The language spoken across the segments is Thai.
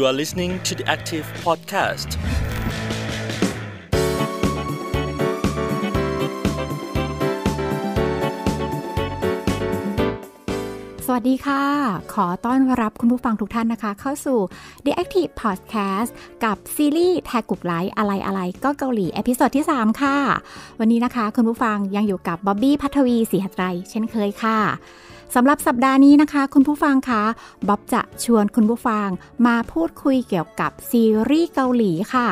You are listening to the Active Podcast. สวัสดีค่ะ ขอต้อนรับคุณผู้ฟังทุกท่านนะคะเข้าสู่ The Active Podcast กับซีรีส์แท็กกลุ่มไลฟ์อะไรอะไรก็เกาหลีเอพิโซดที่3 ค่ะ วันนี้นะคะคุณผู้ฟังยังอยู่กับบ๊อบบี้พัทวีศรีหัตไรเช่นเคยค่ะสำหรับสัปดาห์นี้นะคะคุณผู้ฟังคะบ๊อบจะชวนคุณผู้ฟังมาพูดคุยเกี่ยวกับซีรีส์เกาหลีค่ะ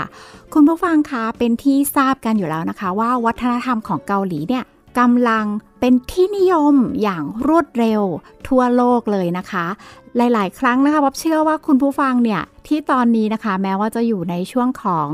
คุณผู้ฟังคะเป็นที่ทราบกันอยู่แล้วนะคะ ว่าวัฒนธรรมของเกาหลีเนี่ยกำลังเป็นที่นิยมอย่างรวดเร็วทั่วโลกเลยนะคะ หลายๆครั้งนะคะบ๊อบเชื่อว่าคุณผู้ฟังเนี่ยที่ตอนนี้นะคะแม้ว่าจะอยู่ในช่วงของ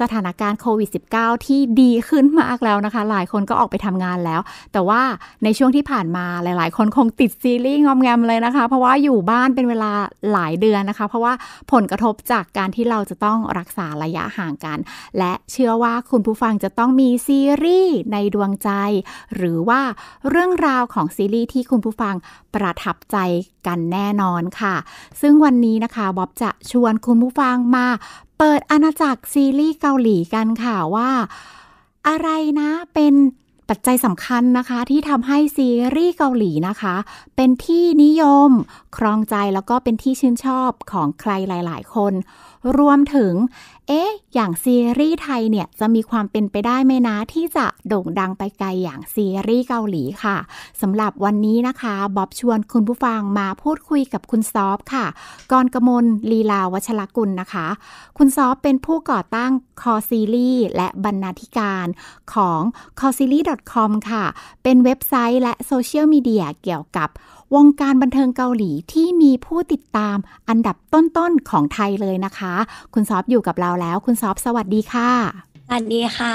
สถานการณ์โควิด -19 ที่ดีขึ้นมากแล้วนะคะ หลายคนก็ออกไปทำงานแล้ว แต่ว่าในช่วงที่ผ่านมาหลาย ๆ คนคงติดซีรีส์งอมแงมเลยนะคะเพราะว่าอยู่บ้านเป็นเวลาหลายเดือนนะคะ เพราะว่าผลกระทบจากการที่เราจะต้องรักษาระยะห่างกัน และเชื่อว่าคุณผู้ฟังจะต้องมีซีรีส์ในดวงใจหรือว่าเรื่องราวของซีรีส์ที่คุณผู้ฟังประทับใจกันแน่นอนค่ะ ซึ่งวันนี้นะคะบ๊อบจะชวนนคุณผู้ฟังมาเปิดอาณาจักรซีรีส์เกาหลีกันค่ะว่าอะไรนะเป็นปัจจัยสำคัญนะคะ ที่ทำให้ซีรีส์เกาหลีนะคะ เป็นที่นิยม ครองใจแล้วก็เป็นที่ชื่นชอบของใครหลายๆ คน รวมถึงเอ๊ะอย่างซีรีส์ไทยเนี่ยจะมีความเป็นไปได้ไหมนะที่จะโด่งดังไปไกล อย่างซีรีส์เกาหลีค่ะสำหรับวันนี้นะคะบ๊อบชวนคุณผู้ฟังมาพูดคุยกับคุณซอฟค่ะกรกมลลีลาวัชรกุลนะคะ คุณซอฟเป็นผู้ก่อตั้งคอซีรีส์และบรรณาธิการของ c o s e r i e s c o m ค่ะ เป็นเว็บไซต์และโซเชียลมีเดียเกี่ยวกับวงการบันเทิงเกาหลีที่มีผู้ติดตามอันดับต้นๆ ของไทยเลยนะคะ คุณซอฟอยู่กับเราแล้ว คุณซอฟสวัสดีค่ะ สวัสดีค่ะ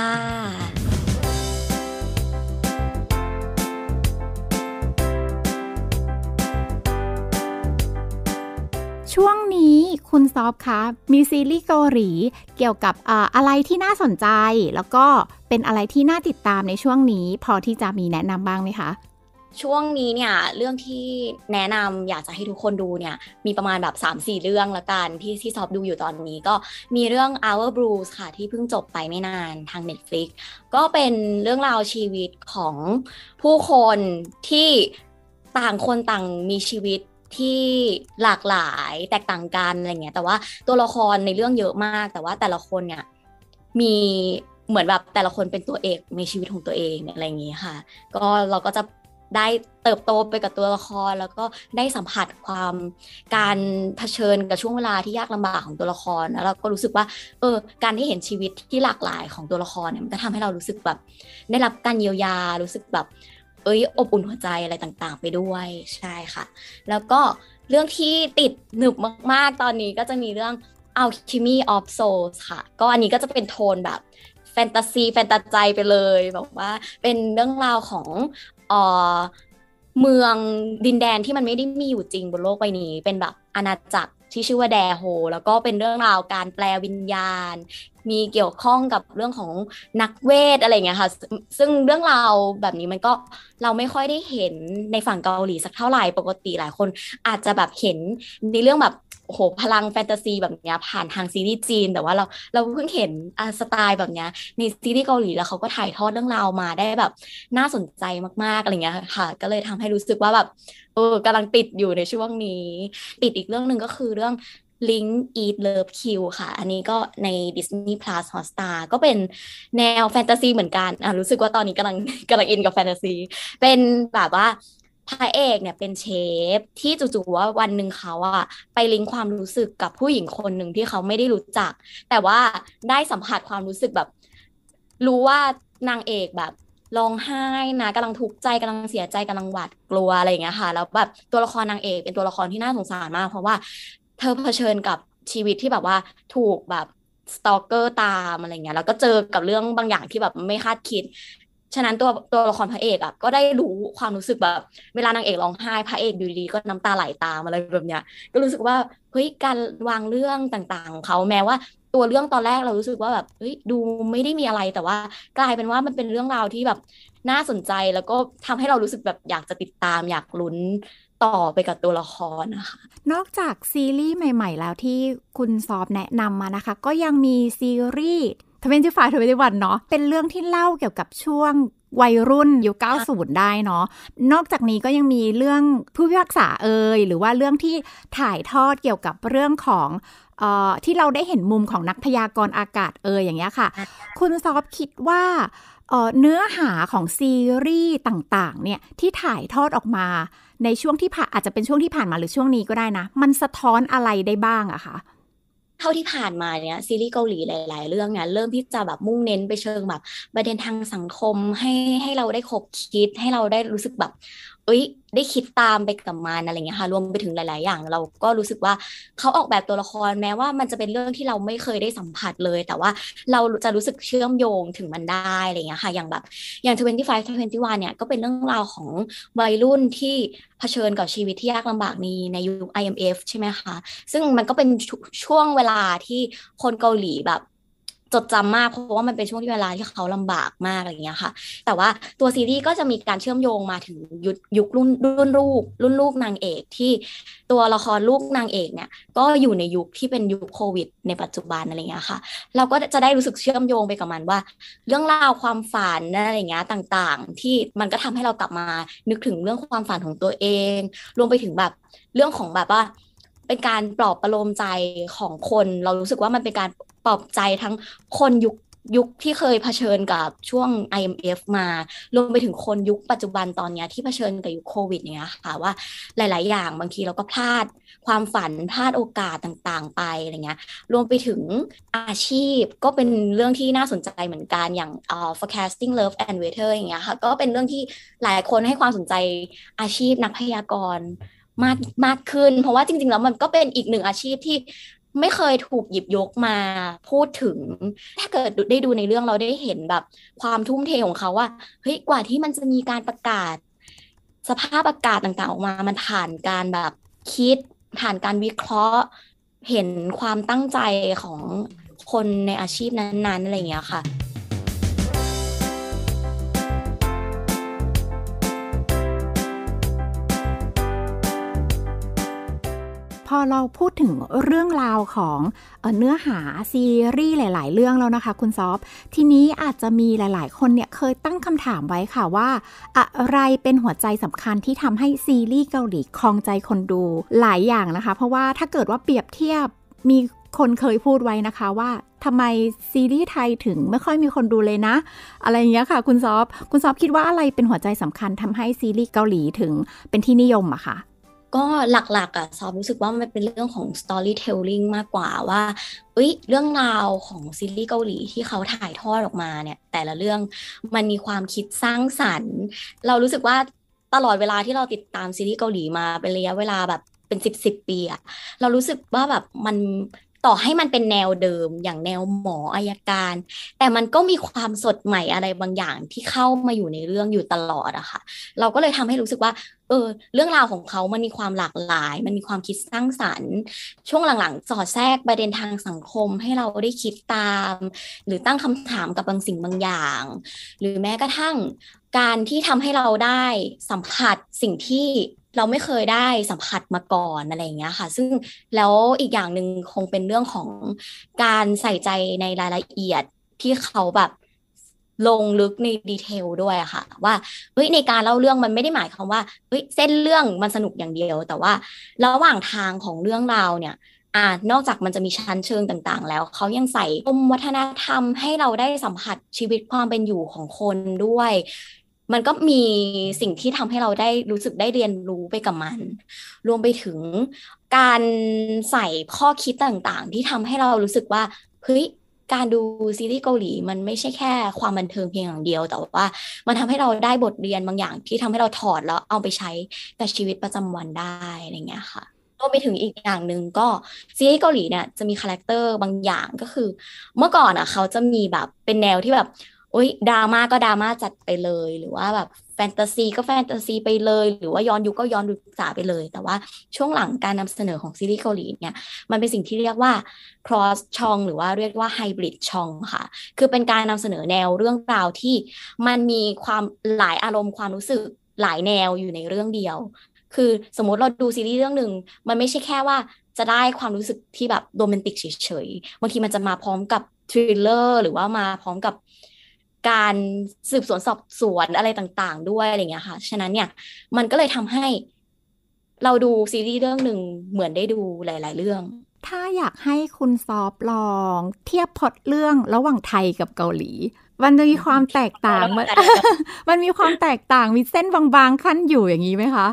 ช่วงนี้คุณซอฟคะ มีซีรีส์เกาหลีเกี่ยวกับออะไรที่น่าสนใจ แล้วก็เป็นอะไรที่น่าติดตามในช่วงนี้ พอที่จะมีแนะนำบ้างไหมคะช่วงนี้เนี่ยเรื่องที่แนะนำอยากจะให้ทุกคนดูเนี่ยมีประมาณแบบ 3 4 เรื่องละกันที่ที่ซอบดูอยู่ตอนนี้ ก็มีเรื่อง Our Blues ค่ะที่เพิ่งจบไปไม่นานทาง Netflix ก็เป็นเรื่องราวชีวิตของผู้คนที่ต่างคนต่างมีชีวิตที่หลากหลายแตกต่างกันอะไรเงี้ยแต่ว่าตัวละครในเรื่องเยอะมาก แต่ว่าแต่ละคนเนี่ยมีเหมือนแบบแต่ละคนเป็นตัวเอกในชีวิตของตัวเองอะไรอย่างนี้ค่ะก็เราก็จะได้เติบโตไปกับตัวละคร แล้วก็ได้สัมผัสความการเผชิญกับช่วงเวลาที่ยากลำบากของตัวละครแล้วเราก็รู้สึกว่าเออการที่เห็นชีวิตที่หลากหลายของตัวละครเนี่ยมันก็ทำให้เรารู้สึกแบบได้รับการเยียวยารู้สึกแบบเอ้ยอบอุ่นหัวใจอะไรต่างๆไปด้วยใช่ค่ะ แล้วก็เรื่องที่ติดหนึบมากๆตอนนี้ก็จะมีเรื่อง Alchemy of Souls ค่ะ ก็อันนี้ก็จะเป็นโทนแบบแฟนตาซีแฟนตาใจไปเลยบอกว่า เป็นเรื่องราวของเมืองดินแดนที่มันไม่ได้มีอยู่จริงบนโลกใบนี้เป็นแบบ อาณาจักรที่ชื่อว่าแดโฮแล้วก็เป็นเรื่องราวการแปลวิญญาณมีเกี่ยวข้องกับเรื่องของนักเวทอะไรเงี้ยค่ะ ซึ่งเรื่องราวแบบนี้มันก็เราไม่ค่อยได้เห็นในฝั่งเกาหลีสักเท่าไหร่ ปกติหลายคน อาจจะแบบเห็น ในเรื่องแบบโหพลังแฟนตาซี แบบนี้ผ่านทางซีรีส์จีน แต่ว่าเราเราเพิ่งเห็นสไตล์แบบนี้ในซีรีส์เกาหลีแล้วเขาก็ถ่ายทอดเรื่องราวมาได้แบบน่าสนใจมาก ๆอะไรเงี้ยค่ะ ก็เลยทำให้รู้สึกว่าแบบเออกำลังติดอยู่ในช่วงนี้ ติดอีกเรื่องหนึ่งก็คือเรื่องลิงก์ Eat Love วค่ะ อันนี้ก็ใน Disney Plus Hotstar ก็เป็นแนวแฟนตาซีเหมือนกันอ่ะรู้สึกว่าตอนนี้กำลังกำลังอินกับแฟนตาซีเป็นแบบว่าพระเอกเนี่ยเป็นเชฟ ที่จู่ๆว่าวันหนึ่งเขาอะไปลิงก์ความรู้สึกกับผู้หญิงคนหนึ่งที่เขาไม่ได้รู้จัก แต่ว่าได้สัมผัสความรู้สึกแบบ รู้ว่านางเอกแบบร้องไห้นะกำลังทุกข์ใจกำลังเสียใจกำลังหวาดกลัวอะไรอย่างเงี้ยค่ะ แล้วแบบตัวละครนางเอกเป็นตัวละครที่น่าสงสารมากเพราะว่าเธอเผชิญกับชีวิตที่แบบว่าถูกแบบสตอกเกอร์ตามอะไรเงี้ย แล้วก็เจอกับเรื่องบางอย่างที่แบบไม่คาดคิด ฉะนั้นตัวตัวละครพระเอกอ่ะก็ได้รู้ความรู้สึกแบบ เวลานางเอกร้องไห้พระเอกดูดีก็น้ำตาไหลตามอะไรแบบเนี้ย ก็รู้สึกว่าเฮ้ยการวางเรื่องต่างๆเขาแม้ว่าตัวเรื่องตอนแรกเรารู้สึกว่าแบบเฮ้ยดูไม่ได้มีอะไรแต่ว่า กลายเป็นว่ามันเป็นเรื่องราวที่แบบน่าสนใจแล้วก็ทำให้เรารู้สึกแบบอยากจะติดตามอยากลุ้นต่อไปกับตัวละครนะคะ นอกจากซีรีส์ใหม่ๆแล้วที่คุณสอบแนะนำมานะคะ ก็ยังมีซีรีส์ทเวนตี้ฟาทเวนตี้วันเนาะเป็นเรื่องที่เล่าเกี่ยวกับช่วงวัยรุ่นยุค90ได้เนาะนอกจากนี้ก็ยังมีเรื่องผู้พิพากษาเอ่ยหรือว่าเรื่องที่ถ่ายทอดเกี่ยวกับเรื่องของที่เราได้เห็นมุมของนักพยากรณ์อากาศเอออย่างเงี้ยค่ะ คุณซอฟคิดว่าเนื้อหาของซีรีส์ต่างๆเนี่ยที่ถ่ายทอดออกมาในช่วงที่ผ่านอาจจะเป็นช่วงที่ผ่านมาหรือช่วงนี้ก็ได้นะมันสะท้อนอะไรได้บ้างอะคะเท่าที่ผ่านมาเนี่ยซีรีส์เกาหลีหลาย ๆ เรื่องเนี่ยเริ่มที่จะแบบมุ่งเน้นไปเชิงแบบ ประเด็นทางสังคมให้ให้เราได้คบคิดให้เราได้รู้สึกแบบเอ้ยได้คิดตามไปกับมันอะไรเงี้ยค่ะ รวมไปถึงหลาย ๆอย่างเราก็รู้สึกว่าเขาออกแบบตัวละครแม้ว่ามันจะเป็นเรื่องที่เราไม่เคยได้สัมผัสเลย แต่ว่าเราจะรู้สึกเชื่อมโยงถึงมันได้อะไรเงี้ยค่ะ อย่างแบบอย่าง 25 21เนี่ยก็เป็นเรื่องราวของวัยรุ่นที่เผชิญกับชีวิตที่ยากลำบากนี้ในยุค IMF ใช่ไหมคะ ซึ่งมันก็เป็นช่วงเวลาที่คนเกาหลีแบบจดจำมากเพราะว่ามันเป็นช่วงที่เวลาที่เขาลำบากมากอะไรอย่างเงี้ยค่ะ แต่ว่าตัวซีรีส์ก็จะมีการเชื่อมโยงมาถึงยุคยุครุ่นรุ่นลูกรุ่นลูกนางเอกที่ ตัวละครลูกนางเอกเนี่ยก็อยู่ในยุคที่เป็นยุคโควิดในปัจจุบันอะไรเงี้ยค่ะ เราก็จะได้รู้สึกเชื่อมโยงไปกับมันว่า เรื่องราวความฝันอะไรเงี้ยต่างๆ ที่มันก็ทำให้เรากลับมา นึกถึงเรื่องความฝันของตัวเอง รวมไปถึงแบบเรื่องของแบบว่าเป็นการปลอบประโลมใจของคน เรารู้สึกว่ามันเป็นการปลอบใจทั้งคนยุคยุคที่เคยเผชิญกับช่วง IMF มารวมไปถึงคนยุคปัจจุบันตอนนี้ที่เผชิญกับยุคโควิดเนี้ยค่ะว่าหลายๆ อย่างบางทีเราก็พลาดความฝัน พลาดโอกาสต่างๆไปอะไรเงี้ยรวมไปถึงอาชีพ ก็เป็นเรื่องที่น่าสนใจเหมือนกันอย่าง uh, forecasting love and weather อย่างเงี้ยค่ะก็เป็นเรื่องที่หลายคนให้ความสนใจอาชีพนักพยากรณ์มากมากขึ้น เพราะว่าจริงๆ แล้ว มันก็เป็นอีกหนึ่งอาชีพที่ไม่เคยถูกหยิบยกมาพูดถึง ถ้าเกิดได้ดูในเรื่องเราได้เห็นแบบความทุ่มเทของเขาว่าเฮ้ยกว่าที่มันจะมีการประกาศสภาพอากาศต่างๆ ออกมามันผ่านการแบบคิดผ่านการวิเคราะห์เห็นความตั้งใจของคนในอาชีพนั้นๆอะไรอย่างเงี้ยค่ะพอเราพูดถึงเรื่องราวของเนื้อหาซีรีส์หลายๆเรื่องแล้วนะคะคุณซอฟทีนี้อาจจะมีหลายๆคนเนี่ยเคยตั้งคำถามไว้ค่ะว่า อะไรเป็นหัวใจสำคัญที่ทำให้ซีรีส์เกาหลีคลองใจคนดูหลายอย่างนะคะ เพราะว่าถ้าเกิดว่าเปรียบเทียบมีคนเคยพูดไว้นะคะว่าทำไมซีรีส์ไทยถึงไม่ค่อยมีคนดูเลยนะ อะไรอย่างเงี้ยค่ะคุณซอฟคุณซอฟคิดว่าอะไรเป็นหัวใจสำคัญทำให้ซีรีส์เกาหลีถึงเป็นที่นิยมอะคะก็หลักๆอ่ะซอฟรู้สึกว่ามันเป็นเรื่องของ storytelling มากกว่าว่า เฮ้ยเรื่องราวของซีรีส์เกาหลีที่เขาถ่ายทอดออกมาเนี่ย แต่ละเรื่องมันมีความคิดสร้างสรรค์ เรารู้สึกว่าตลอดเวลาที่เราติดตามซีรีส์เกาหลีมาเป็นระยะเวลาแบบเป็นสิบสิบปีอะเรารู้สึกว่าแบบมันต่อให้มันเป็นแนวเดิมอย่างแนวหมออายการแต่มันก็มีความสดใหม่อะไรบางอย่างที่เข้ามาอยู่ในเรื่องอยู่ตลอดอะค่ะ เราก็เลยทำให้รู้สึกว่าเออเรื่องราวของเขา มันมีความหลากหลาย มันมีความคิดสร้างสรรค์ ช่วงหลังๆสอดแทรกประเด็นทางสังคมให้เราได้คิดตาม หรือตั้งคำถามกับบางสิ่งบางอย่าง หรือแม้กระทั่งการที่ทำให้เราได้สัมผัสสิ่งที่เราไม่เคยได้สัมผัสมาก่อนอะไรอย่างเงี้ยค่ะ ซึ่งแล้วอีกอย่างหนึ่งคงเป็นเรื่องของ การใส่ใจในรายละเอียดที่เขาแบบลงลึกในดีเทล ด้วยค่ะ ว่าเฮ้ยในการเล่าเรื่องมันไม่ได้หมายความว่าเฮ้ยเส้นเรื่องมันสนุกอย่างเดียว แต่ว่าระหว่างทางของเรื่องราวเนี่ยอ่านอกจากมันจะมีชั้นเชิงต่างๆ แล้วเขายังใส่ปมวัฒนธรรมให้เราได้สัมผัสชีวิตความเป็นอยู่ของคนด้วยมันก็มีสิ่งที่ทำให้เราได้รู้สึกได้เรียนรู้ไปกับมัน รวมไปถึงการใส่ข้อคิดต่างๆ ที่ทำให้เรารู้สึกว่าเฮ้ย การดูซีรีส์เกาหลีมันไม่ใช่แค่ความบันเทิงเพียงอย่างเดียวแต่ว่า มันทำให้เราได้บทเรียนบางอย่างที่ทำให้เราถอดแล้วเอาไปใช้กับชีวิตประจำวันได้อะไรเงี้ยค่ะ รวมไปถึงอีกอย่างหนึ่งก็ซีรีส์เกาหลีเนี่ยจะมีคาแรคเตอร์บางอย่างก็คือ เมื่อก่อนอ่ะเขาจะมีแบบเป็นแนวที่แบบอุ้ย ดราม่าก็ดราม่าจัดไปเลย หรือว่าแบบ แฟนตาซีก็แฟนตาซีไปเลย หรือว่าย้อนยุคก็ย้อนยุคสาไปเลย แต่ว่าช่วงหลังการนำเสนอของซีรีส์เกาหลีเนี่ย มันเป็นสิ่งที่เรียกว่า cross ชอง หรือว่าเรียกว่าไฮบริดชองค่ะ คือเป็นการนำเสนอแนวเรื่องราวที่มันมีความหลายอารมณ์ ความรู้สึกหลายแนวอยู่ในเรื่องเดียว คือสมมติเราดูซีรีส์เรื่องหนึ่ง มันไม่ใช่แค่ว่าจะได้ความรู้สึกที่แบบโรแมนติกเฉยๆบางทีมันจะมาพร้อมกับทริลเลอร์หรือว่ามาพร้อมกับการสืบสวนสอบสวนอะไรต่างๆ ด้วยอะไรเงี้ยค่ะ ฉะนั้นเนี่ยมันก็เลยทำให้ เราดูซีรีส์เรื่องหนึ่งเหมือนได้ดูหลาย ๆ เรื่อง ถ้าอยากให้คุณซอฟลอง เทียบพอดเรื่องระหว่างไทยกับเกาหลี มันมีความแตกต่างมันมีความแตกต่างมีเส้น บางๆ ขั้นอยู่อย่างนี้ไหมคะ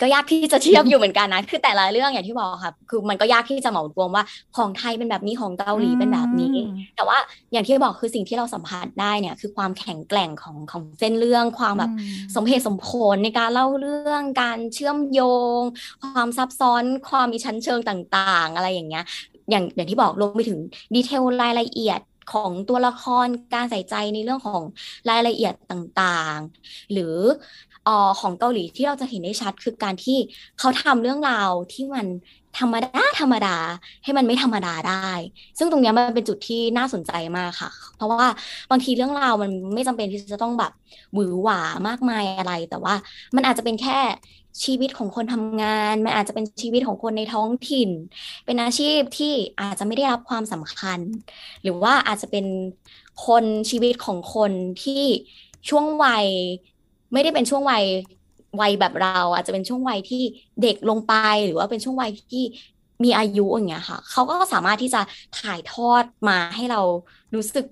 ก็ยากที่จะเทียบอยู่เหมือนกันนะคือแต่ละเรื่องอย่างที่บอกค่ะคือมันก็ยากที่จะเหมารวมว่า ของไทยเป็นแบบนี้ของเกาหลีเป็นแบบนี้ แต่ว่าอย่างที่บอกคือสิ่งที่เราสัมผัสได้เนี่ยคือความแข็งแกร่งของของเส้นเรื่อง ความแบบสมเหตุสมผลในการเล่าเรื่องการเชื่อมโยง ความซับซ้อนความมีชั้นเชิงต่างๆ อะไรอย่างเงี้ยอย่างอย่างที่บอกรวมไปถึงดีเทลรายละเอียดของตัวละคร การใส่ใจในเรื่องของรายละเอียดต่างๆ หรือออของเกาหลีที่เราจะเห็นได้ชัดคือการที่เขาทำเรื่องราวที่มันธรรมดาธรรมดาให้มันไม่ธรรมดาได้ ซึ่งตรงนี้มันเป็นจุดที่น่าสนใจมากค่ะ เพราะว่าบางทีเรื่องราวมันไม่จำเป็นที่จะต้องแบบหวือหวามากมายอะไรแต่ว่ามันอาจจะเป็นแค่ชีวิตของคนทำงานมันอาจจะเป็นชีวิตของคนในท้องถิ่น เป็นอาชีพที่อาจจะไม่ได้รับความสำคัญ หรือว่าอาจจะเป็นคนชีวิตของคนที่ช่วงวัยไม่ได้เป็นช่วงวัยวัยแบบเรา อาจจะเป็นช่วงวัยที่เด็กลงไปหรือว่าเป็นช่วงวัยที่มีอายุอย่างเงี้ยค่ะเขาก็สามารถที่จะถ่ายทอดมาให้เรารู้สึก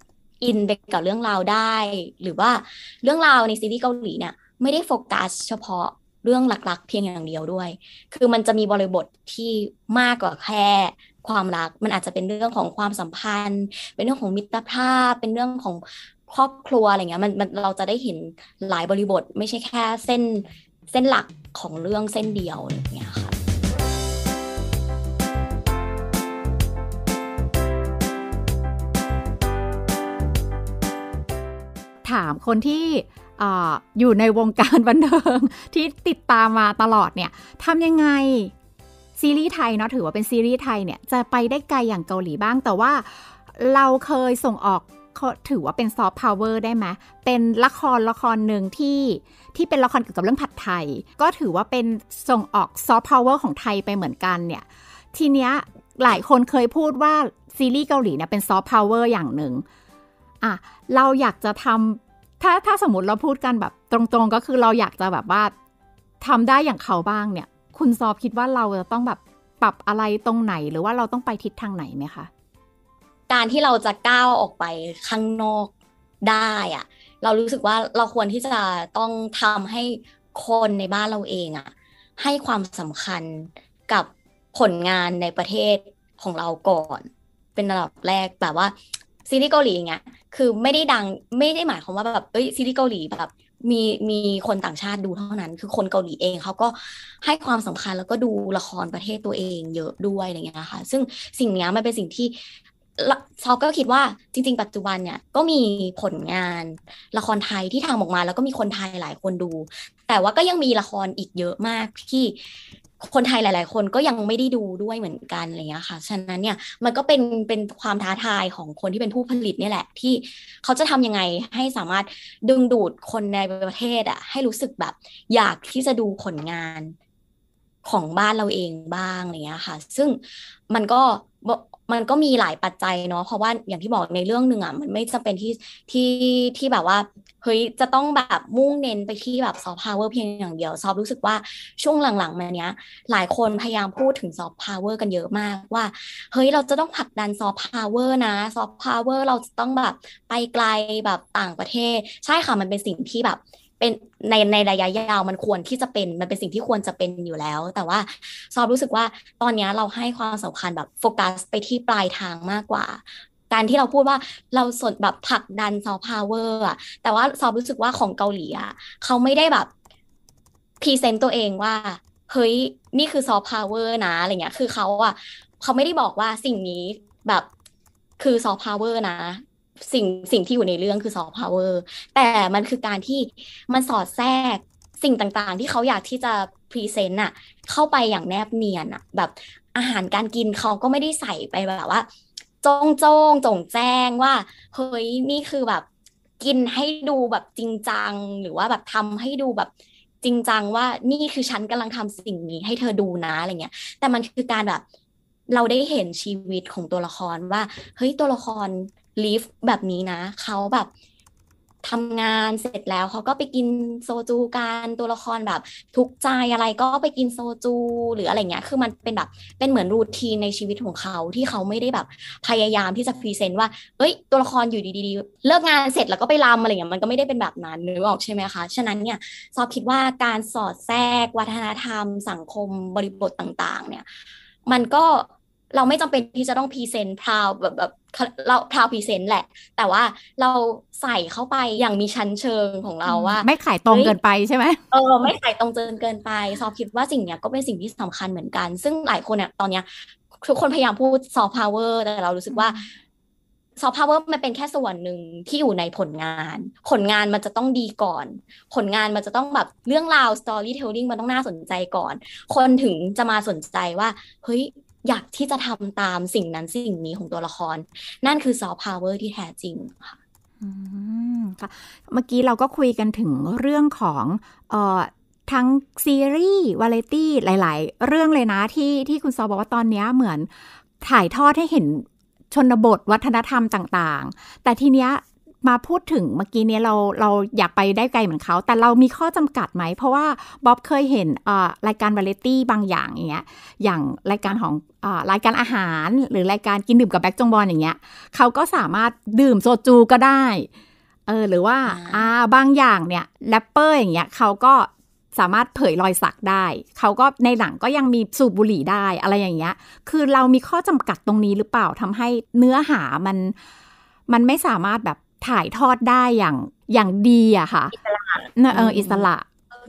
อินไปกับเรื่องราวได้ หรือว่าเรื่องราวในซีรีส์เกาหลีเนี่ยไม่ได้โฟกัสเฉพาะเรื่องหลักๆ เพียงอย่างเดียวด้วย คือมันจะมีบริบทที่มากกว่าแค่ความรักมันอาจจะเป็นเรื่องของความสัมพันธ์ เป็นเรื่องของมิตรภาพเป็นเรื่องของครอบครัวอะไรเงี้ยมันมันเราจะได้เห็นหลายบริบทไม่ใช่แค่เส้นเส้นหลักของเรื่องเส้นเดียวอเงี้ยค่ะถามคนที่อยู่ในวงการบันเทิงที่ติดตามมาตลอดเนี่ยทำยังไงซีรีส์ไทยเนาะถือว่าเป็นซีรีส์ไทยเนี่ย จะไปได้ไกลอย่างเกาหลีบ้าง แต่ว่าเราเคยส่งออกขถือว่าเป็นซอฟต์พาวเวอร์ได้ไหมเป็นละครละครหนึ่งที่ที่เป็นละครเกี่ยวกับเรื่องผัดไทย ก็ถือว่าเป็นส่งออกซอฟต์พาวเวอร์ของไทยไปเหมือนกันเนี่ย ทีเนี้ยหลายคนเคยพูดว่าซีรีส์เกาหลีเนี่ยเป็นซอฟต์พาวเวอร์อย่างหนึ่ง อ่ะ เราอยากจะทำ ถ้าถ้าสมมติเราพูดกันแบบตรงๆ ก็คือเราอยากจะแบบว่าทำได้อย่างเขาบ้างเนี่ย คุณซอฟคิดว่าเราจะต้องแบบปรับอะไรตรงไหนหรือว่าเราต้องไปทิศทางไหนไหมคะการที่เราจะก้าวออกไปข้างนอกได้อะ เรารู้สึกว่าเราควรที่จะต้องทำให้คนในบ้านเราเองอะให้ความสำคัญกับผลงานในประเทศของเราก่อน เป็นระดับแรกแบบว่าซีรีส์เกาหลีเงี้ยคือไม่ได้ดังไม่ได้หมายความว่าแบบเอ้ยซีรีส์เกาหลีแบบมีมีคนต่างชาติดูเท่านั้น คือคนเกาหลีเองเขาก็ให้ความสำคัญแล้วก็ดูละครประเทศตัวเองเยอะด้วยอะไรเงี้ยค่ะซึ่งสิ่งนี้มันเป็นสิ่งที่ซอฟก็คิดว่าจริง ๆ ปัจจุบันเนี่ย ก็มีผลงาน ละครไทยที่ทำออกมา แล้วก็มีคนไทยหลายคนดู แต่ว่าก็ยังมีละครอีกเยอะมากที่คนไทยหลาย ๆ คนก็ยังไม่ได้ดูด้วยเหมือนกันอะไรเงี้ยค่ะ ฉะนั้นเนี่ยมันก็เป็นเป็นความท้าทายของคนที่เป็นผู้ผลิต เนี่ยแหละ ที่เขาจะทำยังไงให้สามารถดึงดูดคนในประเทศอะให้รู้สึกแบบอยากที่จะดูผลงานของบ้านเราเองบ้างอะไรเงี้ยค่ะ ซึ่งมันก็มันก็มีหลายปัจจัยเนาะเพราะว่าอย่างที่บอกในเรื่องหนึ่งอ่ะมันไม่จำเป็นที่ที่ที่แบบว่าเฮ้ยจะต้องแบบมุ่งเน้นไปที่แบบซอฟต์พาวเวอร์เพียงอย่างเดียวซอฟรู้สึกว่าช่วงหลังๆมาเนี้ย หลายคนพยายามพูดถึงซอฟต์พาวเวอร์กันเยอะมากว่า เฮ้ยเราจะต้องผลักดันซอฟต์พาวเวอร์นะซอฟต์พาวเวอร์เราจะต้องแบบไปไกลแบบต่างประเทศ ใช่ค่ะมันเป็นสิ่งที่แบบเป็นในในระยะยาวมันควรที่จะเป็น มันเป็นสิ่งที่ควรจะเป็นอยู่แล้ว แต่ว่าซอบรู้สึกว่าตอนนี้เราให้ความสำคัญแบบโฟกัส ไปที่ปลายทางมากกว่า การที่เราพูดว่าเราสนแบบผลักดันซอฟต์พาวเวอร์อะแต่ว่าซอบรู้สึกว่าของเกาหลีอะเขาไม่ได้แบบพรีเซนต์ตัวเองว่าเฮ้ย นี่คือซอฟต์พาวเวอร์นะอะไรเงี้ย คือเขาอะเขาไม่ได้บอกว่าสิ่งนี้แบบคือซอฟต์พาวเวอร์นะสิ่งสิ่งที่อยู่ในเรื่องคือซอฟต์พาวเวอร์แต่มันคือการที่มันสอดแทรกสิ่งต่างๆ ที่เขาอยากที่จะพรีเซนต์อะเข้าไปอย่างแนบเนียนอะแบบอาหารการกินเขาก็ไม่ได้ใส่ไปแบบว่าจงจงจงแจ้งว่า เฮ้ย นี่คือแบบ กินให้ดูแบบจริงจัง หรือว่าแบบทำให้ดูแบบจริงจังว่า นี่คือฉันกำลังทำสิ่งนี้ ให้เธอดูนะอะไรเงี้ยแต่มันคือการแบบ เราได้เห็นชีวิตของตัวละครว่า เฮ้ยตัวละครลีฟแบบนี้นะ เขาแบบทำงานเสร็จแล้วเขาก็ไปกินโซจูกันตัวละครแบบ ทุกใจอะไรก็ไปกินโซจู หรืออะไรเงี้ย คือมันเป็นแบบเป็นเหมือนรูทีนในชีวิตของเขาที่เขาไม่ได้แบบพยายามที่จะพรีเซนต์ว่าเอ้ยตัวละครอยู่ดีๆเลิกงานเสร็จแล้วก็ไปรำอะไรเงี้ยมันก็ไม่ได้เป็นแบบนั้นนึกออกใช่ไหมคะ ฉะนั้นเนี่ยซอบคิดว่าการสอดแทรกวัฒนธรรม สังคมบริบทต่าง ๆ เนี่ย มันก็เราไม่จำเป็นที่จะต้องพรีเซนต์พราวแบบแบบเราพราวพรีเซนต์แหละ แต่ว่าเราใส่เข้าไปอย่างมีชั้นเชิงของเราว่า ไม่ขายตรงเกินไปใช่ไหมเออไม่ขายตรงเกินเกินไปซอฟคิด ว่าสิ่งเนี้ยก็เป็นสิ่งที่สำคัญเหมือนกัน ซึ่งหลายคนเนี่ยตอนเนี้ยทุกคนพยายามพูดซอฟพาวเวอร์แต่เรารู้สึกว่าซอฟพาวเวอร์มันเป็นแค่ส่วนหนึ่งที่อยู่ในผลงาน ผลงานมันจะต้องดีก่อน ผลงานมันจะต้องแบบเรื่องราวสตอรี่เทลลิ่งมันต้องน่าสนใจก่อน คนถึงจะมาสนใจว่า เฮ้ยอยากที่จะทำตามสิ่งนั้นสิ่งนี้ของตัวละคร นั่นคือซอฟต์พาวเวอร์ที่แท้จริงค่ะอืมค่ะ เมื่อกี้เราก็คุยกันถึงเรื่องของเอ่อทั้งซีรีส์วาเลตี้ หลายๆ เรื่องเลยนะที่ที่คุณซอบอกว่าตอนนี้เหมือน ถ่ายทอดให้เห็นชนบทวัฒนธรรมต่างๆ แต่ทีเนี้ยมาพูดถึงเมื่อกี้นี้เราเราอยากไปได้ไกลเหมือนเขา แต่เรามีข้อจำกัดไหม เพราะว่าบ๊อบเคยเห็นรายการวาเลตี้บางอย่างอย่างเงี้ยอย่างรายการของรายการอาหารหรือรายการกินดื่มกับแบ็กจงบอลอย่างเงี้ยเขาก็สามารถดื่มโซจูก็ได้เออหรือว่าอ่าบางอย่างเนี่ยแรปเปอร์อย่างเงี้ยเขาก็สามารถเผยรอยสักได้เขาก็ในหลังก็ยังมีสูบบุหรี่ได้อะไรอย่างเงี้ยคือเรามีข้อจำกัดตรงนี้หรือเปล่าทำให้เนื้อหามันมันไม่สามารถแบบถ่ายทอดได้อย่างอย่างดีอะค่ะอิสระนะเออ อิสระ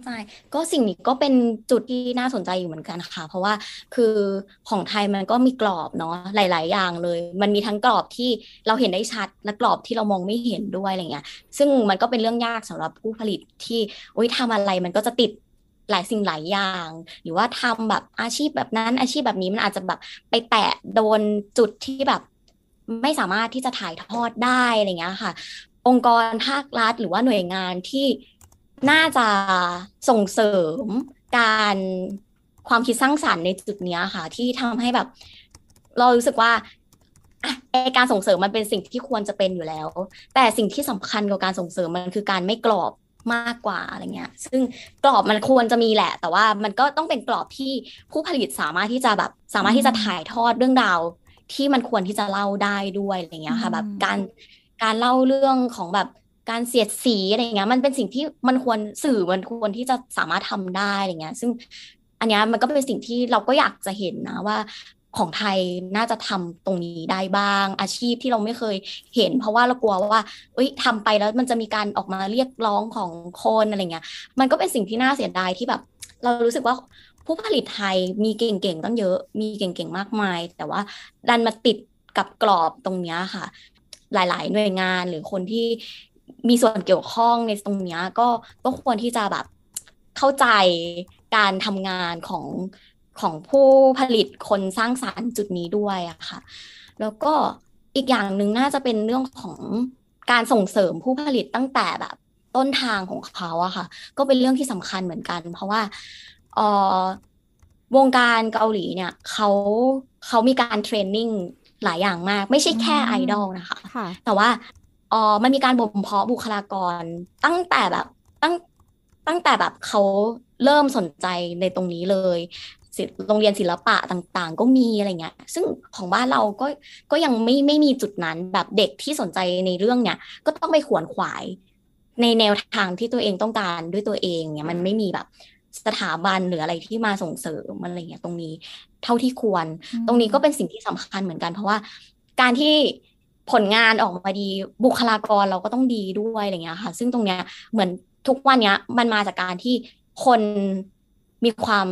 ใก็สิ่งนี้ก็เป็นจุดที่น่าสนใจอยู่เหมือนกันค่ะเพราะว่าคือของไทยมันก็มีกรอบเนาะหลายๆ อย่างเลย มันมีทั้งกรอบที่เราเห็นได้ชัดและกรอบที่เรามองไม่เห็นด้วยอะไรเงี้ย ซึ่งมันก็เป็นเรื่องยากสำหรับผู้ผลิตที่โอ๊ยทำอะไรมันก็จะติดหลายสิ่งหลายอย่าง หรือว่าทำแบบอาชีพแบบนั้นอาชีพแบบนี้มันอาจจะแบบไปแตะโดนจุดที่แบบไม่สามารถที่จะถ่ายทอดได้อะไรเงี้ยค่ะ องค์กรภาครัฐหรือว่าหน่วยงานที่น่าจะส่งเสริมการความคิดสร้างสารรค์ในจุดนี้ค่ะ ที่ทำให้แบบ เรารู้สึกว่าการส่งเสริมมันเป็นสิ่งที่ควรจะเป็นอยู่แล้ว แต่สิ่งที่สำคัญกว่าการส่งเสริมมันคือการไม่กรอบมากกว่าอะไรเงี้ย ซึ่งกรอบมันควรจะมีแหละ แต่ว่ามันก็ต้องเป็นกรอบที่ผู้ผลิตสามารถที่จะแบบสามารถที่จะถ่ายทอดเรื่องราวที่มันควรที่จะเล่าได้ด้วยอะไรเงี้ยค่ะแบบการการเล่าเรื่องของแบบการเสียดสีอะไรเงี้ยมันเป็นสิ่งที่มันควรสื่อมันควรที่จะสามารถทำได้อะไรเงี้ย ซึ่ง อันนี้มันก็เป็นสิ่งที่เราก็อยากจะเห็นนะว่า ของไทยน่าจะทำตรงนี้ได้บ้าง อาชีพที่เราไม่เคยเห็น เพราะว่าเรากลัวว่า เอ้ยทำไปแล้วมันจะมีการออกมาเรียกร้องของคนอะไรเงี้ย มันก็เป็นสิ่งที่น่าเสียดายที่แบบ เรารู้สึกว่าผู้ผลิตไทยมีเก่งๆตั้งเยอะมีเก่งๆมากมาย แต่ว่าดันมาติดกับกรอบตรงนี้ค่ะ หลาย ๆ หน่วยงานหรือคนที่มีส่วนเกี่ยวข้องในตรงนี้ก็ก็ควรที่จะแบบเข้าใจการทำงานของของผู้ผลิตคนสร้างสารรค์จุดนี้ด้วยอะค่ะ แล้วก็อีกอย่างหนึ่งน่าจะเป็นเรื่องของการส่งเสริมผู้ผลิตตั้งแต่แบบต้นทางของเขาอะค่ะ ก็เป็นเรื่องที่สำคัญเหมือนกันเพราะว่าออวงการเกาหลีเนี่ยเขาเขามีการเทรนนิ่งหลายอย่างมาก ไม่ใช่แค่ไอดอลนะคะ แต่ว่าออมันมีการบ่มเพาะบุคลากรตั้งแต่แบบตั้งตั้งแต่แบบเขาเริ่มสนใจในตรงนี้เลยโรงเรียนศิลปะต่าง ๆ ก็มีอะไรเงี้ยซึ่งของบ้านเราก็ก็ยังไม่ไม่มีจุดนั้นแบบเด็กที่สนใจในเรื่องเนี่ยก็ต้องไปขวนขวายในแนวทางที่ตัวเองต้องการด้วยตัวเองเนี่ยมันไม่มีแบบสถาบัน หรืออะไรที่มาส่งเสริมอะไรเงี้ยตรงนี้เท่าที่ควร ตรงนี้ก็เป็นสิ่งที่สำคัญเหมือนกัน เพราะว่าการที่ผลงานออกมาดีบุคลากรเราก็ต้องดีด้วยอะไรเงี้ยค่ะ ซึ่งตรงเนี้ยเหมือนทุกวันเนี้ยมันมาจากการที่คนมีความ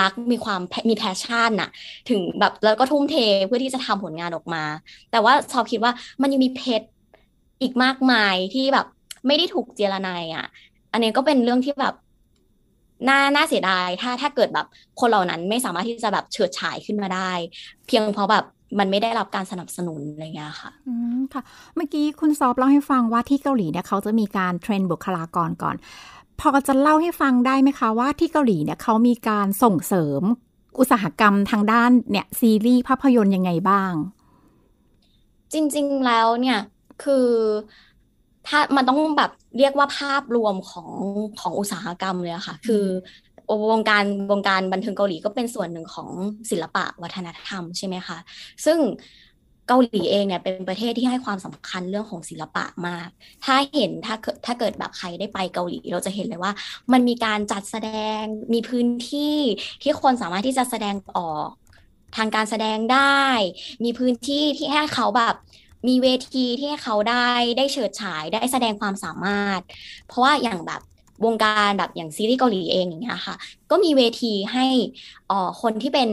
รักมีความมีแพชชั่นอะถึงแบบแล้วก็ทุ่มเทเพื่อที่จะทำผลงานออกมา แต่ว่าชอบคิดว่ามันยังมีเพชรอีกมากมายที่แบบไม่ได้ถูกเจรนายอะอันนี้ก็เป็นเรื่องที่แบบน่า น่าเสียดาย ถ้า ถ้าเกิดแบบ คนเหล่านั้นไม่สามารถที่จะแบบเฉิดฉายขึ้นมาได้ เพียงเพราะแบบมันไม่ได้รับการสนับสนุนอะไรเงี้ยค่ะ อืมค่ะ เมื่อกี้คุณซอบเล่าให้ฟังว่าที่เกาหลีเนี่ยเขาจะมีการเทรนบุคลากรก่อน พอจะเล่าให้ฟังได้ไหมคะว่าที่เกาหลีเนี่ย เขามีการส่งเสริมอุตสาหกรรมทางด้านเนี่ย ซีรีส์ภาพยนตร์ยังไงบ้าง จริงๆแล้วเนี่ย คือถ้ามันต้องแบบเรียกว่าภาพรวมของ ของอุตสาหกรรมเลยค่ะ คือวงการวงการบันเทิงเกาหลีก็เป็นส่วนหนึ่งของศิลปะวัฒนธรรมใช่ไหมคะซึ่งเกาหลีเองเนี่ยเป็นประเทศที่ให้ความสำคัญเรื่องของศิลปะมาก ถ้าเห็นถ้าถ้าเกิดแบบใครได้ไปเกาหลี เราจะเห็นเลยว่า มันมีการจัดแสดงมีพื้นที่ที่ คนสามารถที่จะแสดงออกทางการแสดงได้ มีพื้นที่ที่ให้เขาแบบมีเวทีที่เขาได้ได้เฉิดฉายได้แสดงความสามารถ เพราะว่าอย่างแบบวงการ แบบอย่างซีรีส์เกาหลีเองอย่างเงี้ยค่ะ ก็มีเวทีให้อ่อคนที่เป็น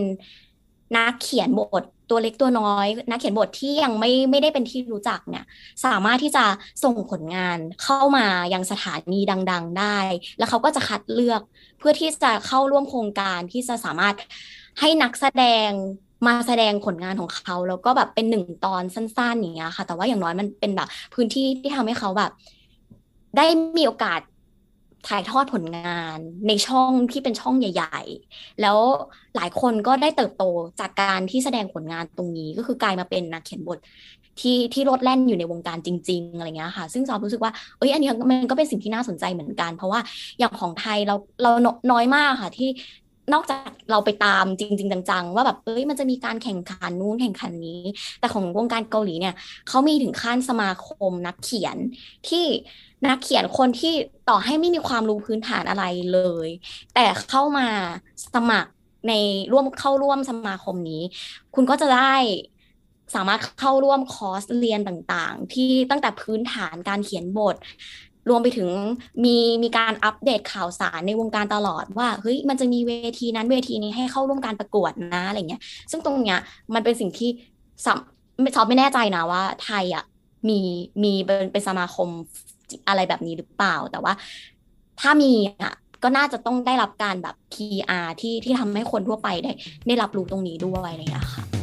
นักเขียนบทตัวเล็กตัวน้อย นักเขียนบทที่ยังไม่ไม่ได้เป็นที่รู้จักเนี่ย สามารถที่จะส่งผลงานเข้ามายังสถานีดังๆได้ แล้วเขาก็จะคัดเลือกเพื่อที่จะเข้าร่วมโครงการที่จะสามารถให้นักแสดงมาแสดงผลงานของเขาแล้วก็แบบเป็นหนึ่งตอนสั้นๆอย่างเงี้ยค่ะ แต่ว่าอย่างน้อยมันเป็นแบบ พื้นที่ที่ทำให้เขาแบบได้มีโอกาสถ่ายทอดผลงานในช่องที่เป็นช่องใหญ่ๆ แล้วหลายคนก็ได้เติบโตจากการที่แสดงผลงานตรงนี้ก็คือกลายมาเป็นนักเขียนบทที่ที่รลดแล่นอยู่ในวงการจริง ๆอะไรเงี้ยค่ะซึ่งซอมรู้สึกว่า เอ้ยอันนี้มันก็เป็นสิ่งที่น่าสนใจเหมือนกัน เพราะว่าอย่างของไทยเราเราน้อยมากค่ะ ที่นอกจากเราไปตามจริงๆ จัง ๆ ว่าแบบเอ้ย มันจะมีการแข่งขันนู้นแข่งขันนี้ แต่ของวงการเกาหลีเนี่ยเขามีถึงขั้นสมาคมนักเขียนที่นักเขียนคนที่ต่อให้ไม่มีความรู้พื้นฐานอะไรเลย แต่เข้ามาสมัคร ในร่วมเข้าร่วมสมาคมนี้ คุณก็จะได้สามารถเข้าร่วมคอร์สเรียนต่างๆ ที่ตั้งแต่พื้นฐานการเขียนบทรวมไปถึงมีมีการอัปเดตข่าวสารในวงการตลอดว่าเฮ้ยมันจะมีเวทีนั้นเวทีนี้ให้เข้าร่วมการประกวดนะอะไรเงี้ยซึ่งตรงเนี้ยมันเป็นสิ่งที่สับอบไม่แน่ใจนะว่าไทยอ่ะมีมีเป็นเป็นสมาคมอะไรแบบนี้หรือเปล่า แต่ว่าถ้ามีอ่ะก็น่าจะต้องได้รับการแบบ PR ที่ที่ทำให้คนทั่วไปได้ ได้รับรู้ตรงนี้ด้วยอะไรอย่างเงี้ยค่ะ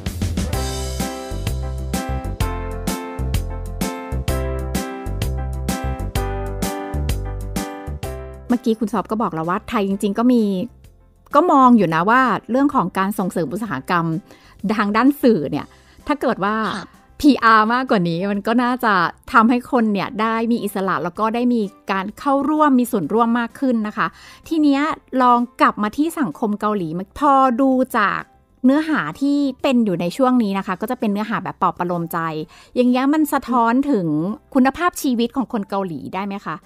มื่อกี้คุณสอบก็บอกแล้วว่าไทยจริงๆ ก็มีก็มองอยู่นะว่าเรื่องของการส่งเสริมอุตสาหกรรมทางด้านสื่อเนี่ยถ้าเกิดว่า PR มากกว่านี้มันก็น่าจะทำให้คนเนี่ยได้มีอิสระแล้วก็ได้มีการเข้าร่วมมีส่วนร่วมมากขึ้นนะคะ ทีเนี้ยลองกลับมาที่สังคมเกาหลี พอดูจากเนื้อหาที่เป็นอยู่ในช่วงนี้นะคะ ก็จะเป็นเนื้อหาแบบปลอบประโลมใจ อย่างเงี้ยมันสะท้อนถึงคุณภาพชีวิตของคนเกาหลีได้ไหมคะ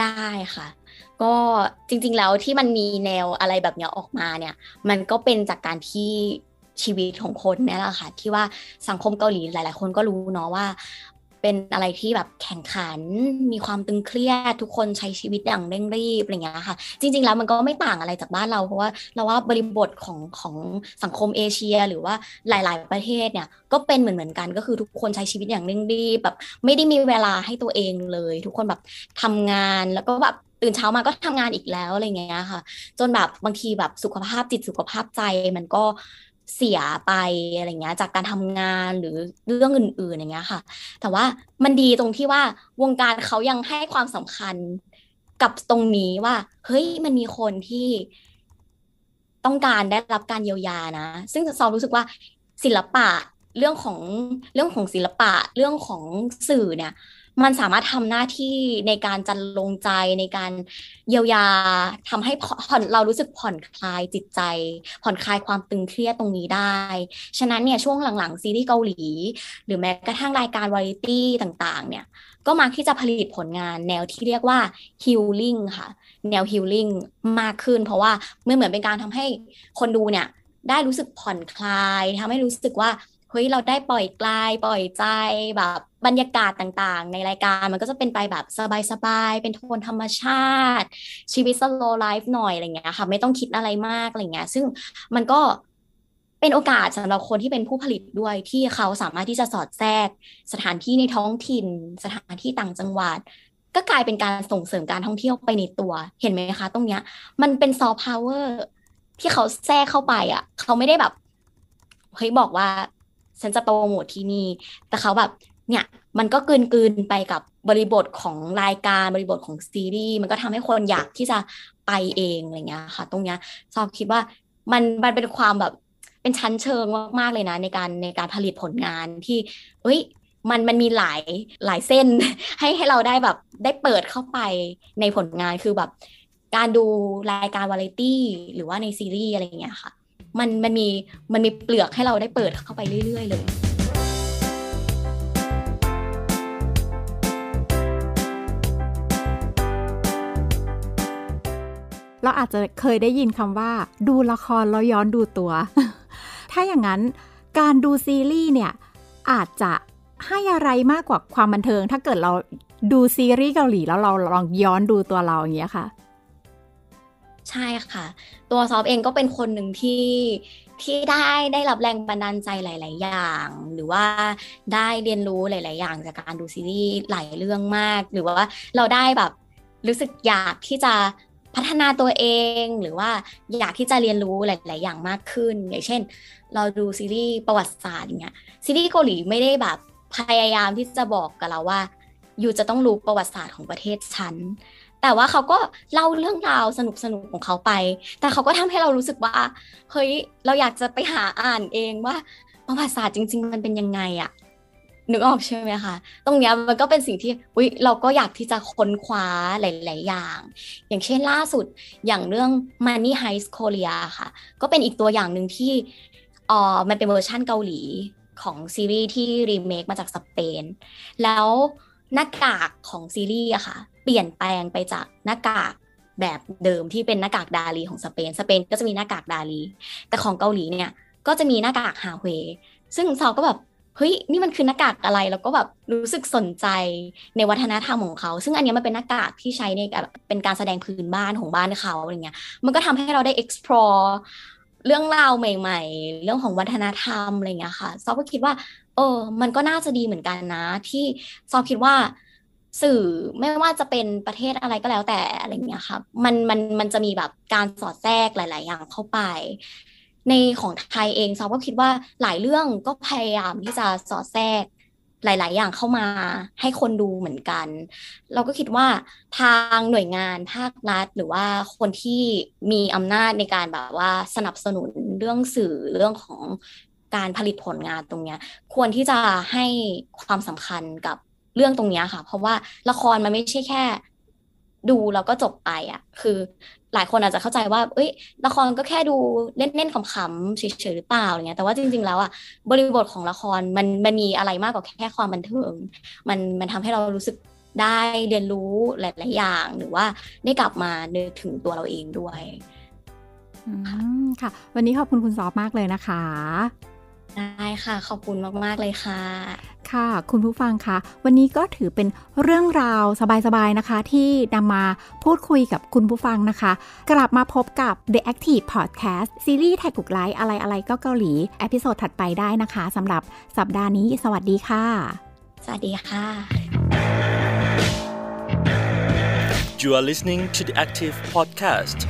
ได้ค่ะก็จริงๆแล้วที่มันมีแนวอะไรแบบนี้ออกมาเนี่ย มันก็เป็นจากการที่ชีวิตของคนนี่แหละค่ะที่ว่าสังคมเกาหลีหลายๆคนก็รู้เนาะว่า เป็นอะไรที่แบบแข่งขันมีความตึงเครียดทุกคนใช้ชีวิตอย่างเร่งรีบอะไรเงี้ยค่ะจริงๆแล้วมันก็ไม่ต่างอะไรจากบ้านเราเพราะว่าเราว่าบริบทของ ของสังคมเอเชียหรือว่าหลายๆประเทศเนี่ย ก็เป็นเหมือนเหมือนกันก็คือทุกคนใช้ชีวิตอย่างเร่งรีบแบบไม่ได้มีเวลาให้ตัวเองเลย ทุกคนแบบทำงานแล้วก็แบบตื่นเช้ามาก็ทำงานอีกแล้วอะไรเงี้ยค่ะ จนแบบบางทีแบบสุขภาพจิตสุขภาพใจ มันก็เสียไปอะไรเงี้ย จากการทำงานหรือเรื่องอื่นๆอย่างเงี้ยค่ะแต่ว่ามันดีตรงที่ว่าวงการเขายังให้ความสำคัญกับตรงนี้ว่าเฮ้ยมันมีคนที่ต้องการได้รับการเยียวยานะ ซึ่งซอมรู้สึกว่าศิลปะเรื่องของเรื่องของศิลปะเรื่องของสื่อเนี่ยมันสามารถทำหน้าที่ในการจันลงใจในการเยียวยา ทำให้ผ่อนเรารู้สึกผ่อนคลายจิตใจ ผ่อนคลายความตึงเครียดตรงนี้ได้ ฉะนั้นเนี่ยช่วงหลังๆ ซีรีส์เกาหลี หรือแม้กระทั่งรายการวาไรตี้ต่างๆ เนี่ยก็มักที่จะผลิตผลงานแนวที่เรียกว่าฮิลลิ่งค่ะ แนวฮิลลิ่งมากขึ้นเพราะว่าเม่เหมือนเป็นการทำให้คนดูเนี่ยได้รู้สึกผ่อนคลายทำให้รู้สึกว่าเฮ้ยเราได้ปล่อยกลายปล่อยใจแบบ บรรยากาศต่างๆ ในรายการมันก็จะเป็นไปแบบสบายๆเป็นโทนธรรมชาติชีวิตสโลไลฟ์หน่อยอะไรเงี้ยค่ะไม่ต้องคิดอะไรมากอะไรเงี้ยซึ่งมันก็เป็นโอกาสสำหรับคนที่เป็นผู้ผลิตด้วยที่เขาสามารถที่จะสอดแทรก สถานที่ในท้องถิ่น สถานที่ต่างจังหวัด ก็กลายเป็นการส่งเสริมการท่องเที่ยวไปในตัวเห็นไหมคะ ตรงเนี้ย มันเป็นซอฟต์พาวเวอร์ที่เขาแทรกเข้าไปอ่ะ เขาไม่ได้แบบเฮ้ยบอกว่าฉันจะโปรโมทที่นี่แต่เขาแบบ เนี่ย มันก็เกินกนไปกับบริบทของรายการ บริบทของซีรีส์ มันก็ทำให้คนอยากที่จะไปเองอะไรเงี้ยค่ะ ตรงเนี้ยซอบคิดว่า มัน มันเป็นความแบบ เป็นชั้นเชิงมาก ๆ เลยนะ ในการในการผลิตผลงานที่เอ้ย มัน มันมีหลาย หลายเส้น ให้ให้เราได้แบบ ได้เปิดเข้าไปในผลงาน คือแบบ การดูรายการวาไรตี้ หรือว่าในซีรีส์อะไรเงี้ยค่ะมันมันมีมันมีเปลือกให้เราได้เปิดเข้าไปเรื่อยๆเลย เราอาจจะเคยได้ยินคำว่าดูละครแล้วย้อนดูตัว ถ้าอย่างนั้นการดูซีรีส์เนี่ยอาจจะให้อะไรมากกว่าความบันเทิง ถ้าเกิดเราดูซีรีส์เกาหลีแล้วเราลองย้อนดูตัวเราอย่างเงี้ยค่ะใช่ค่ะ ตัวซอฟเองก็เป็นคนหนึ่งที่ที่ได้ได้รับแรงบันดาลใจหลาย ๆ อย่าง หรือว่าได้เรียนรู้หลายๆอย่างจากการดูซีรีส์หลายเรื่องมาก หรือว่าเราได้แบบรู้สึกอยากที่จะพัฒนาตัวเอง หรือว่าอยากที่จะเรียนรู้หลาย ๆอย่างมากขึ้น อย่างเช่น เราดูซีรีส์ประวัติศาสตร์เนี่ยซีรีส์เกาหลีไม่ได้แบบพยายามที่จะบอกกับเราว่าอยู่จะต้องรู้ประวัติศาสตร์ของประเทศฉันแต่ว่าเขาก็เล่าเรื่องราวสนุกสนุกของเขาไป แต่เขาก็ทำให้เรารู้สึกว่า เฮ้ย เราอยากจะไปหาอ่านเองว่าประวัติศาสตร์จริงๆมันเป็นยังไงอะนึกออกใช่ไหมคะ ตรงนี้มันก็เป็นสิ่งที่อุ้ยเราก็อยากที่จะค้นคว้าหลายๆ อย่าง อย่างเช่นล่าสุดอย่างเรื่อง Money Heist Korea ค่ะก็เป็นอีกตัวอย่างหนึ่งที่อ๋อมันเป็นเวอร์ชั่นเกาหลีของซีรีส์ที่รีเมคมาจากสเปนแล้วหน้ากากของซีรีส์อะค่ะเปลี่ยนแปลงไปจากหน้ากากแบบเดิมที่เป็นหน้ากากดาลีของสเปน สเปนก็จะมีหน้ากากดาลี แต่ของเกาหลีเนี่ยก็จะมีหน้ากากฮาเว ซึ่งซอก็แบบเฮ้ยนี่มันคือหน้ากากอะไรแล้วก็แบบรู้สึกสนใจในวัฒนธรรมของเขา ซึ่งอันนี้มันเป็นหน้ากากที่ใช้ในเป็นการแสดงพื้นบ้านของบ้านเขาอะไรเงี้ย มันก็ทำให้เราได้ explore เรื่องราวใหม่ ๆ เรื่องของวัฒนธรรมอะไรเงี้ยค่ะ ซอก็คิดว่าเออ มันก็น่าจะดีเหมือนกันนะที่ซอคิดว่าสื่อไม่ว่าจะเป็นประเทศอะไรก็แล้วแต่อะไรเงี้ยค่ะมันมันมันจะมีแบบการสอดแทรกหลาย ๆ อย่างเข้าไป ในของไทยเองซอก็คิดว่าหลายเรื่องก็พยายามที่จะสอดแทรกหลาย ๆ อย่างเข้ามา ให้คนดูเหมือนกัน เราก็คิดว่าทางหน่วยงานภาครัฐหรือว่าคนที่มีอำนาจในการแบบว่าสนับสนุนเรื่องสื่อเรื่องของการผลิตผลงานตรงเนี้ย ควรที่จะให้ความสำคัญกับเรื่องตรงนี้ค่ะ เพราะว่าละครมันไม่ใช่แค่ ดูแล้วก็จบไป อ่ะ คือหลายคนอาจจะเข้าใจว่า เอ้ยละครก็แค่ดูเล่นๆขำๆเฉยๆหรือเปล่าอย่างเงี้ยแต่ว่าจริง ๆ แล้วอ่ะบริบทของละครมันมันมีอะไรมากกว่าแค่ความบันเทิงมันมันทำให้เรารู้สึกได้เรียนรู้หลายๆอย่าง หรือว่าได้กลับมาเนึถึงตัวเราเองด้วยค่ะ วันนี้ขอบคุณคุณซอฟมากเลยนะคะได้ค่ะ ขอบคุณมาก ๆ เลยค่ะ ค่ะ คุณผู้ฟังคะวันนี้ก็ถือเป็นเรื่องราวสบาย ๆ นะคะที่นำมาพูดคุยกับคุณผู้ฟังนะคะ กลับมาพบกับ The Active Podcast ซีรีส์แท็กกุกไลฟ์อะไร ๆ ก็เกาหลีเอพิโซดถัดไปได้นะคะสำหรับสัปดาห์นี้สวัสดีค่ะ สวัสดีค่ะ You are listening to the Active Podcast